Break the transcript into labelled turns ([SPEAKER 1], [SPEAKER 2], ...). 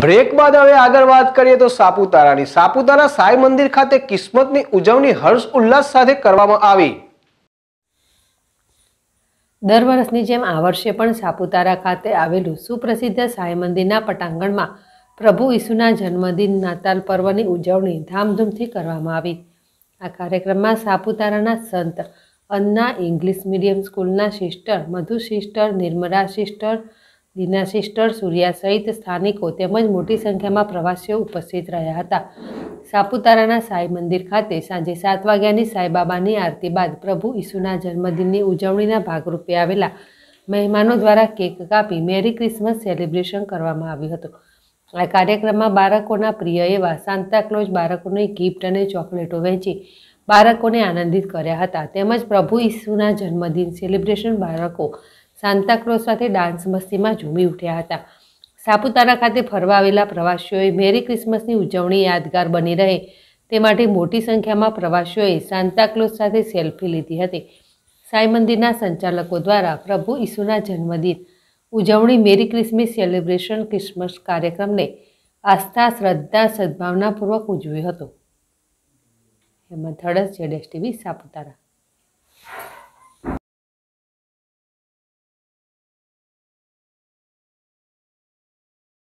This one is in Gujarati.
[SPEAKER 1] બ્રેક બાદ હવે આગળ વાત કરીએ તો સાપુતારાની સાપુતારા સાઈ મંદિર ખાતે કિસ્મતની ઉજવણી હર્ષ ઉલ્લાસ સાથે કરવામાં આવી દર
[SPEAKER 2] વર્ષની જેમ આ વર્ષે પણ સાપુતારા ખાતે આવેલું સુપ્રસિદ્ધ સાઈ મંદિરના પટાંગણમાં પ્રભુ ઈસુના જન્મદિન નાતાલ પર્વની ઉજવણી ધામધૂમથી કરવામાં આવી આ કાર્યક્રમમાં સાપુતારાના સંત અન્ના ઇંગ્લિશ મીડિયમ સ્કૂલના sister Madhu sister Nirmala sister Dina sister Surya સહિત સ્થાનિકો તેમજ મોટી સંખ્યામાં પ્રવાસીઓ ઉપસ્થિત રહ્યા હતા સાપુતારાના સાંઈ મંદિર ખાતે સાંજે સાત વાગ્યાની સાંઈબાબાની આરતી બાદ પ્રભુ ઈસુના જન્મદિનની ઉજવણીના ભાગરૂપે આવેલા મહેમાનો દ્વારા કેક કાપી મેરી ક્રિસમસ સેલિબ્રેશન કરવામાં આવ્યું હતું આ કાર્યક્રમમાં બાળકોના પ્રિય એવા સાંતાક્લોઝ બાળકોને ગિફ્ટ અને ચોકલેટો વહેંચી બાળકોને આનંદિત કર્યા હતા તેમજ પ્રભુ ઈસુના જન્મદિન સેલિબ્રેશન બાળકો સાંતાક્રોઝ સાથે ડાન્સ મસ્તીમાં ઝૂમી ઉઠ્યા હતા સાપુતારા ખાતે ફરવા આવેલા પ્રવાસીઓએ મેરી ક્રિસમસની ઉજવણી યાદગાર બની રહે તે માટે મોટી સંખ્યામાં પ્રવાસીઓએ સાંતાક્લોઝ સાથે સેલ્ફી લીધી હતી સાંઈ મંદિરના સંચાલકો દ્વારા પ્રભુ ઈસુના જન્મદિન ઉજવણી મેરી ક્રિસમસ સેલિબ્રેશન ક્રિસમસ કાર્યક્રમને આસ્થા શ્રદ્ધા સદભાવનાપૂર્વક ઉજવ્યો હતો હેમંત
[SPEAKER 3] હળસ જેડેશ ટીવી સાપુતારા